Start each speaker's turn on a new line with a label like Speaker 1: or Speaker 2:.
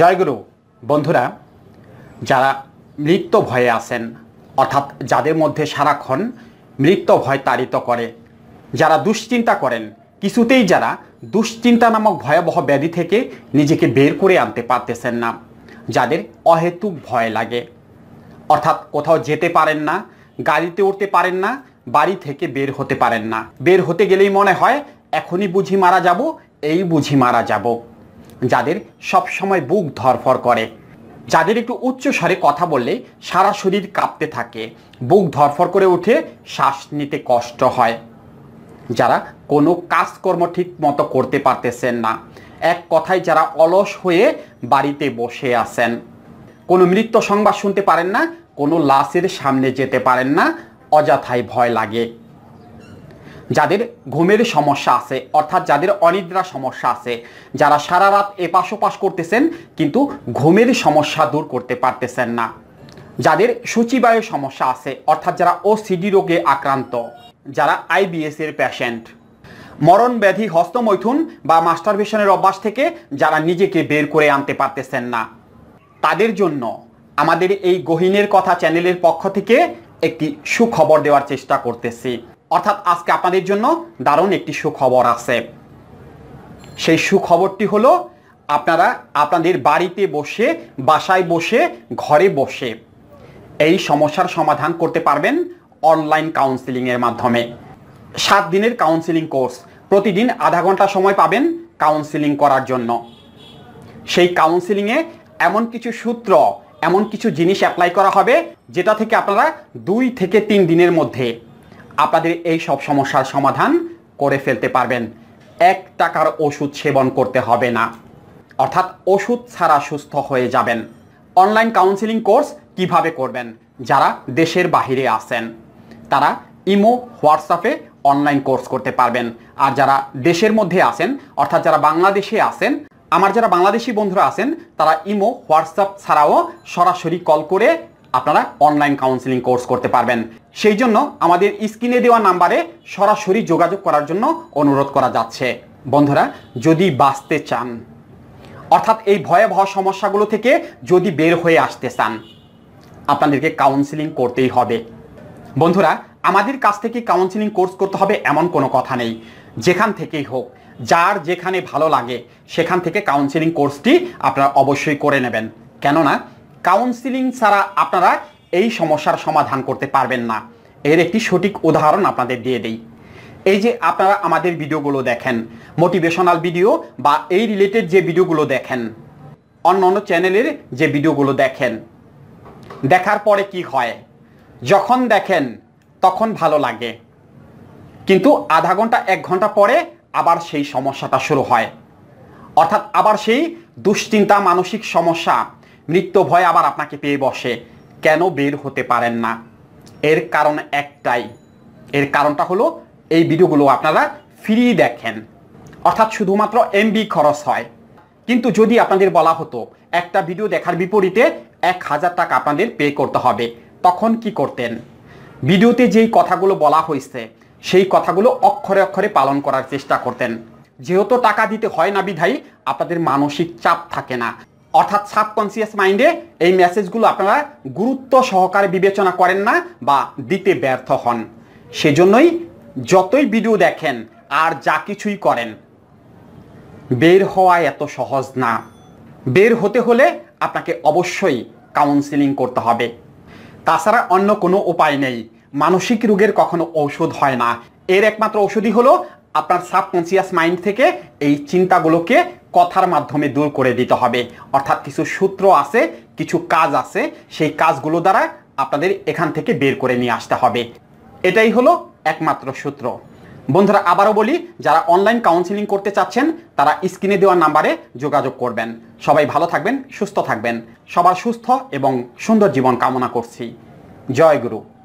Speaker 1: জয়গুরু বন্ধুরা যারা মৃত্য ভয়ে আসেন অর্থাৎ যাদের মধ্যে সারাক্ষণ মৃত্য ভয় তাড়িত করে যারা দুশ্চিন্তা করেন কিছুতেই যারা দুশ্চিন্তা নামক ভয়াবহ ব্যাধি থেকে নিজেকে বের করে আনতে পারতেছেন না যাদের অহেতুক ভয় লাগে অর্থাৎ কোথাও যেতে পারেন না গাড়িতে উঠতে পারেন না বাড়ি থেকে বের হতে পারেন না বের হতে গেলেই মনে হয় এখনই বুঝি মারা যাব এই বুঝি মারা যাব যাদের সবসময় বুক ধরফর করে যাদের একটু উচ্চ স্বরে কথা বললে সারা শরীর কাঁপতে থাকে বুক ধরফর করে উঠে শ্বাস নিতে কষ্ট হয় যারা কোনো কাজকর্ম ঠিক মতো করতে পারতেছেন না এক কথায় যারা অলস হয়ে বাড়িতে বসে আছেন কোনো মৃত্যু সংবাদ শুনতে পারেন না কোনো লাশের সামনে যেতে পারেন না অযথায় ভয় লাগে যাদের ঘুমের সমস্যা আছে অর্থাৎ যাদের অনিদ্রা সমস্যা আছে যারা সারা রাত এপাশ ওপাশ করতেছেন কিন্তু ঘুমের সমস্যা দূর করতে পারতেছেন না যাদের সূচিবায়ু সমস্যা আছে অর্থাৎ যারা ওসিডি রোগে আক্রান্ত যারা আইবিএস এর প্যাশেন্ট মরণ ব্যাধি হস্তমৈথুন বা মাস্টারভেশনের অভ্যাস থেকে যারা নিজেকে বের করে আনতে পারতেছেন না তাদের জন্য আমাদের এই গহিনের কথা চ্যানেলের পক্ষ থেকে একটি সুখবর দেওয়ার চেষ্টা করতেছি অর্থাৎ আজকে আপনাদের জন্য দারুণ একটি সুখবর আছে সেই সুখবরটি হলো আপনারা আপনাদের বাড়িতে বসে বাসায় বসে ঘরে বসে এই সমস্যার সমাধান করতে পারবেন অনলাইন কাউন্সিলিংয়ের মাধ্যমে সাত দিনের কাউন্সিলিং কোর্স প্রতিদিন আধা ঘন্টা সময় পাবেন কাউন্সিলিং করার জন্য সেই কাউন্সিলিংয়ে এমন কিছু সূত্র এমন কিছু জিনিস অ্যাপ্লাই করা হবে যেটা থেকে আপনারা দুই থেকে তিন দিনের মধ্যে আপনাদের এই সব সমস্যার সমাধান করে ফেলতে পারবেন এক টাকার ওষুধ সেবন করতে হবে না অর্থাৎ ওষুধ ছাড়া সুস্থ হয়ে যাবেন অনলাইন কাউন্সিলিং কোর্স কিভাবে করবেন যারা দেশের বাহিরে আছেন তারা ইমো হোয়াটসঅ্যাপে অনলাইন কোর্স করতে পারবেন আর যারা দেশের মধ্যে আছেন অর্থাৎ যারা বাংলাদেশে আছেন আমার যারা বাংলাদেশি বন্ধুরা আছেন তারা ইমো হোয়াটসঅ্যাপ ছাড়াও সরাসরি কল করে আপনারা অনলাইন কাউন্সিলিং কোর্স করতে পারবেন সেই জন্য আমাদের স্ক্রিনে দেওয়া নাম্বারে সরাসরি যোগাযোগ করার জন্য অনুরোধ করা যাচ্ছে বন্ধুরা যদি বাঁচতে চান অর্থাৎ এই ভয়াবহ সমস্যাগুলো থেকে যদি বের হয়ে আসতে চান আপনাদেরকে কাউন্সিলিং করতেই হবে বন্ধুরা আমাদের কাছ থেকে কাউন্সিলিং কোর্স করতে হবে এমন কোনো কথা নেই যেখান থেকেই হোক যার যেখানে ভালো লাগে সেখান থেকে কাউন্সিলিং কোর্সটি আপনারা অবশ্যই করে নেবেন কেননা কাউন্সিলিং ছাড়া আপনারা এই সমস্যার সমাধান করতে পারবেন না এর একটি সঠিক উদাহরণ আপনাদের দিয়ে দেই এই যে আপনারা আমাদের ভিডিওগুলো দেখেন মোটিভেশনাল ভিডিও বা এই রিলেটেড যে ভিডিওগুলো দেখেন অন্য অন্য চ্যানেলের যে ভিডিওগুলো দেখেন দেখার পরে কি হয় যখন দেখেন তখন ভালো লাগে কিন্তু আধা ঘন্টা এক ঘন্টা পরে আবার সেই সমস্যাটা শুরু হয় অর্থাৎ আবার সেই দুশ্চিন্তা মানসিক সমস্যা মৃত্যু ভয় আবার আপনাকে পেয়ে বসে কেন বের হতে পারেন না এর কারণ একটাই এর কারণটা হলো এই ভিডিওগুলো আপনারা ফ্রি দেখেন অর্থাৎ শুধুমাত্র এমবি খরচ হয় কিন্তু যদি আপনাদের বলা হতো একটা ভিডিও দেখার বিপরীতে এক হাজার টাকা আপনাদের পে করতে হবে তখন কি করতেন ভিডিওতে যেই কথাগুলো বলা হয়েছে সেই কথাগুলো অক্ষরে অক্ষরে পালন করার চেষ্টা করতেন যেহেতু টাকা দিতে হয় না বিধাই আপনাদের মানসিক চাপ থাকে না অর্থাৎ সাবকনসিয়াস মাইন্ডে এই মেসেজগুলো আপনারা গুরুত্ব সহকারে বিবেচনা করেন না বা দিতে ব্যর্থ হন সেজন্যই যতই ভিডিও দেখেন আর যা কিছুই করেন বের হওয়া এত সহজ না বের হতে হলে আপনাকে অবশ্যই কাউন্সিলিং করতে হবে তাছাড়া অন্য কোনো উপায় নেই মানসিক রোগের কখনো ঔষধ হয় না এর একমাত্র ঔষধই হলো আপনার সাবকনসিয়াস মাইন্ড থেকে এই চিন্তাগুলোকে কথার মাধ্যমে দূর করে দিতে হবে অর্থাৎ কিছু সূত্র আছে কিছু কাজ আছে সেই কাজগুলো দ্বারা আপনাদের এখান থেকে বের করে নিয়ে আসতে হবে এটাই হলো একমাত্র সূত্র বন্ধুরা আবারও বলি যারা অনলাইন কাউন্সিলিং করতে চাচ্ছেন তারা স্ক্রিনে দেওয়া নাম্বারে যোগাযোগ করবেন সবাই ভালো থাকবেন সুস্থ থাকবেন সবার সুস্থ এবং সুন্দর জীবন কামনা করছি জয় গুরু